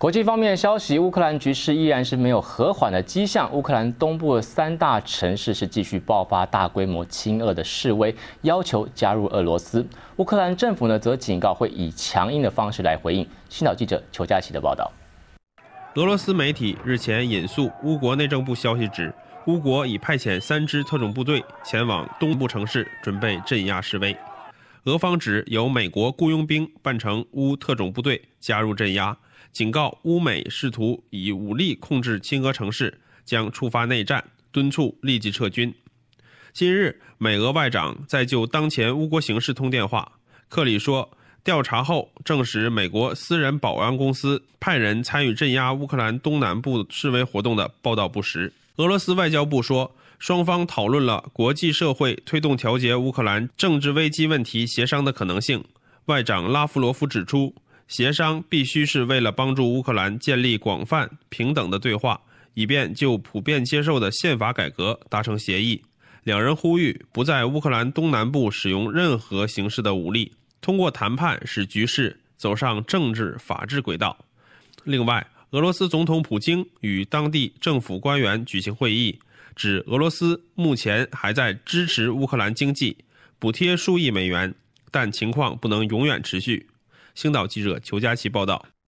国际方面消息，乌克兰局势依然是没有和缓的迹象。乌克兰东部三大城市是继续爆发大规模亲俄的示威，要求加入俄罗斯。乌克兰政府呢，则警告会以强硬的方式来回应。青岛记者裘佳琪的报道：，俄罗斯媒体日前引述乌国内政部消息，指乌国已派遣三支特种部队前往东部城市，准备镇压示威。俄方指有美国雇佣兵扮成乌特种部队加入镇压，警告乌美试图以武力控制亲俄城市将触发内战，敦促立即撤军。今日美俄外长在就当前乌国形势通电话，克里说调查后证实美国私人保安公司派人参与镇压乌克兰东南部示威活动的报道不实。俄罗斯外交部说，双方讨论了国际社会推动调节乌克兰政治危机问题协商的可能性。外长拉夫罗夫指出，协商必须是为了帮助乌克兰建立广泛、平等的对话，以便就普遍接受的宪法改革达成协议。两人呼吁不在乌克兰东南部使用任何形式的武力，通过谈判使局势走上政治法治轨道。另外，俄罗斯总统普京与当地政府官员举行会议，指俄罗斯目前还在支持乌克兰经济，补贴数亿美元，但情况不能永远持续。星岛记者裘佳琪报道。